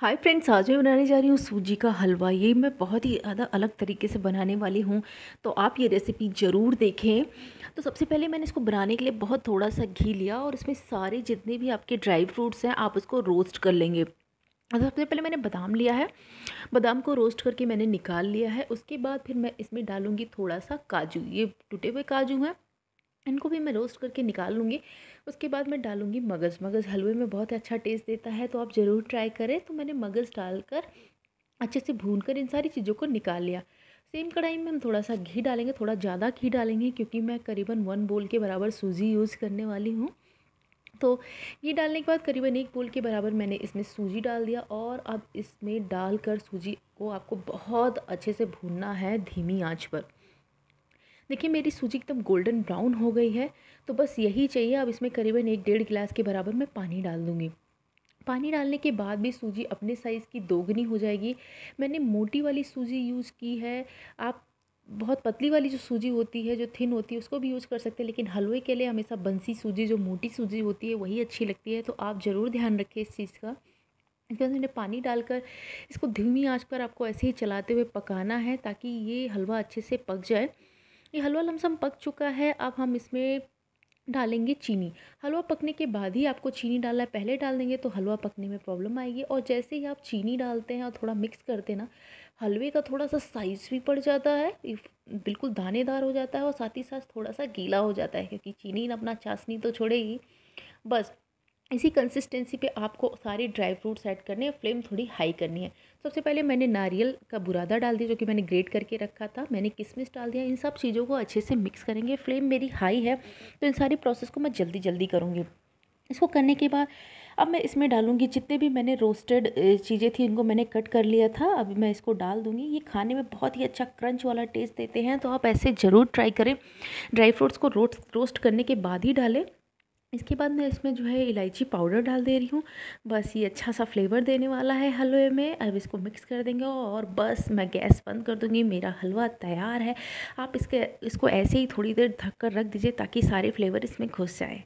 hi friends आज मैं बनाने जा रही हूँ सूजी का हलवा ये मैं बहुत ही ज़्यादा अलग तरीके से बनाने वाली हूँ तो आप ये रेसिपी ज़रूर देखें तो सबसे पहले मैंने इसको बनाने के लिए बहुत थोड़ा सा घी लिया और इसमें सारे जितने भी आपके ड्राई फ्रूट्स हैं आप उसको रोस्ट कर लेंगे तो सबसे पहले मैंने बादाम लिया है बादाम को रोस्ट करके मैंने निकाल लिया है उसके बाद फिर मैं इसमें डालूँगी थोड़ा सा काजू ये टूटे हुए काजू हैं इनको भी मैं रोस्ट करके निकाल लूँगी उसके बाद मैं डालूँगी मगज़ मगज़ हलवे में बहुत अच्छा टेस्ट देता है तो आप ज़रूर ट्राई करें तो मैंने मगज़ डालकर अच्छे से भून कर इन सारी चीज़ों को निकाल लिया सेम कढ़ाई में हम थोड़ा सा घी डालेंगे थोड़ा ज़्यादा घी डालेंगे क्योंकि मैं करीबन वन बोल के बराबर सूजी यूज़ करने वाली हूँ तो ये डालने के बाद करीबन एक बोल के बराबर मैंने इसमें सूजी डाल दिया और अब इसमें डालकर सूजी को आपको बहुत अच्छे से भूनना है धीमी आँच पर देखिए मेरी सूजी एकदम गोल्डन ब्राउन हो गई है तो बस यही चाहिए अब इसमें करीबन एक डेढ़ गिलास के बराबर मैं पानी डाल दूँगी पानी डालने के बाद भी सूजी अपने साइज़ की दोगुनी हो जाएगी मैंने मोटी वाली सूजी यूज़ की है आप बहुत पतली वाली जो सूजी होती है जो थिन होती है उसको भी यूज़ कर सकते हैं लेकिन हलवे के लिए हमेशा बंसी सूजी जो मोटी सूजी होती है वही अच्छी लगती है तो आप ज़रूर ध्यान रखें इस चीज़ का इसके बाद मैंने पानी डालकर इसको धीमी आंच पर आपको ऐसे ही चलाते हुए पकाना है ताकि ये हलवा अच्छे से पक जाए ये हलवा लमसम पक चुका है अब हम इसमें डालेंगे चीनी हलवा पकने के बाद ही आपको चीनी डालना है पहले डाल देंगे तो हलवा पकने में प्रॉब्लम आएगी और जैसे ही आप चीनी डालते हैं और थोड़ा मिक्स करते हैं ना हलवे का थोड़ा सा साइज़ भी पड़ जाता है बिल्कुल दानेदार हो जाता है और साथ ही साथ थोड़ा सा गीला हो जाता है क्योंकि चीनी अपना चाशनी तो छोड़ेगी बस इसी कंसिस्टेंसी पे आपको सारे ड्राई फ्रूट्स ऐड करने हैं फ्लेम थोड़ी हाई करनी है सबसे पहले मैंने नारियल का बुरादा डाल दिया जो कि मैंने ग्रेट करके रखा था मैंने किसमिश डाल दिया इन सब चीज़ों को अच्छे से मिक्स करेंगे फ्लेम मेरी हाई है तो इन सारी प्रोसेस को मैं जल्दी जल्दी करूँगी इसको करने के बाद अब मैं इसमें डालूंगी जितने भी मैंने रोस्टेड चीज़ें थी इनको मैंने कट कर लिया था अब मैं इसको डाल दूंगी ये खाने में बहुत ही अच्छा क्रंच वाला टेस्ट देते हैं तो आप ऐसे ज़रूर ट्राई करें ड्राई फ्रूट्स को रोस्ट रोस्ट करने के बाद ही डालें इसके बाद मैं इसमें जो है इलायची पाउडर डाल दे रही हूँ बस ये अच्छा सा फ्लेवर देने वाला है हलवे में अब इसको मिक्स कर देंगे और बस मैं गैस बंद कर दूँगी मेरा हलवा तैयार है आप इसके इसको ऐसे ही थोड़ी देर ढक कर रख दीजिए ताकि सारे फ्लेवर इसमें घुस जाएँ